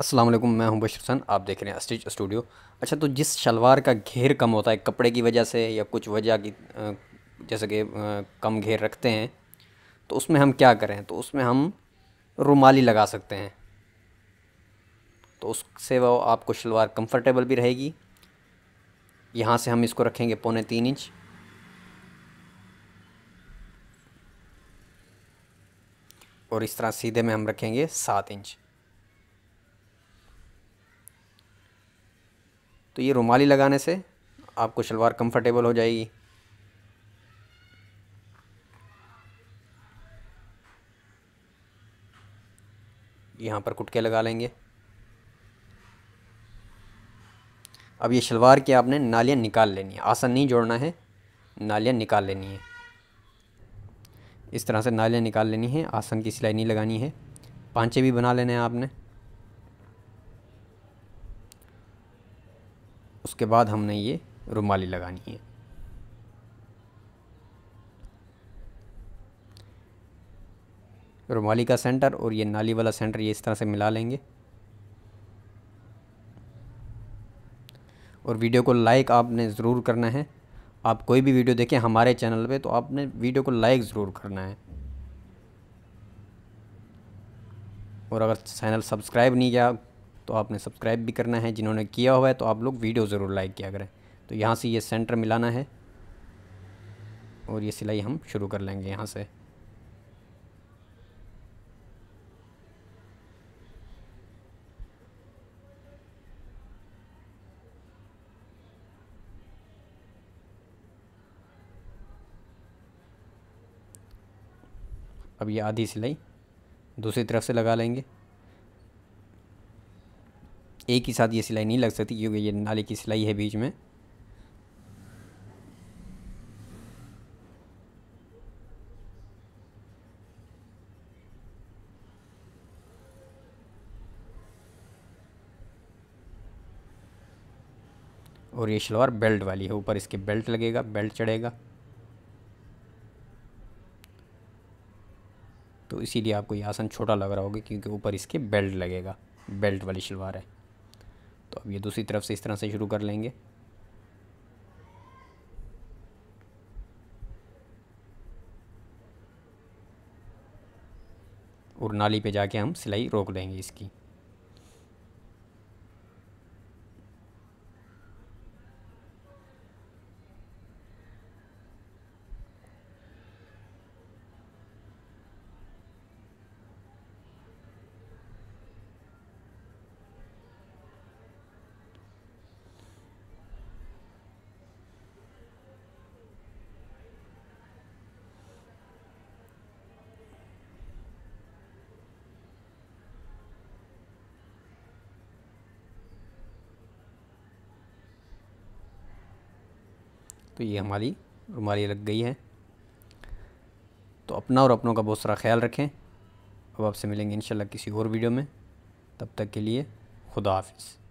अस्सलाम वालेकुम मैं हूं बशर हसन आप देख रहे हैं स्टिच स्टूडियो अच्छा तो जिस शलवार का घेर कम होता है कपड़े की वजह से या कुछ वजह की जैसे कि कम घेर रखते हैं तो उसमें हम क्या करें तो उसमें हम रुमाली लगा सकते हैं तो उससे वो आपको शलवार कंफर्टेबल भी रहेगी यहाँ से हम इसको रखेंगे पौने तीन इंच और इस तरह सीधे में हम रखेंगे सात इंच तो ये रुमाली लगाने से आपको शलवार कंफर्टेबल हो जाएगी यहाँ पर कुटके लगा लेंगे अब ये शलवार की आपने नालियाँ निकाल लेनी है आसन नहीं जोड़ना है नालियाँ निकाल लेनी है इस तरह से नालियाँ निकाल लेनी है आसन की सिलाई नहीं लगानी है पांचे भी बना लेने हैं आपने उसके बाद हमने ये रुमाली लगानी है रुमाली का सेंटर और ये नाली वाला सेंटर ये इस तरह से मिला लेंगे और वीडियो को लाइक आपने ज़रूर करना है आप कोई भी वीडियो देखें हमारे चैनल पे तो आपने वीडियो को लाइक ज़रूर करना है और अगर चैनल सब्सक्राइब नहीं किया तो आपने सब्सक्राइब भी करना है जिन्होंने किया हुआ है तो आप लोग वीडियो ज़रूर लाइक किया करें तो यहाँ से ये सेंटर मिलाना है और ये सिलाई हम शुरू कर लेंगे यहाँ से अब ये आधी सिलाई दूसरी तरफ से लगा लेंगे एक ही साथ ये सिलाई नहीं लग सकती क्योंकि ये नाले की सिलाई है बीच में और ये शलवार बेल्ट वाली है ऊपर इसके बेल्ट लगेगा बेल्ट चढ़ेगा तो इसीलिए आपको ये आसन छोटा लग रहा होगा क्योंकि ऊपर इसके बेल्ट लगेगा बेल्ट वाली शलवार है तो अब ये दूसरी तरफ से इस तरह से शुरू कर लेंगे और नाली पे जाके हम सिलाई रोक देंगे इसकी तो ये हमारी रुमाली लग गई है तो अपना और अपनों का बहुत सारा ख्याल रखें अब आपसे मिलेंगे इंशाल्लाह किसी और वीडियो में तब तक के लिए खुदा हाफिज़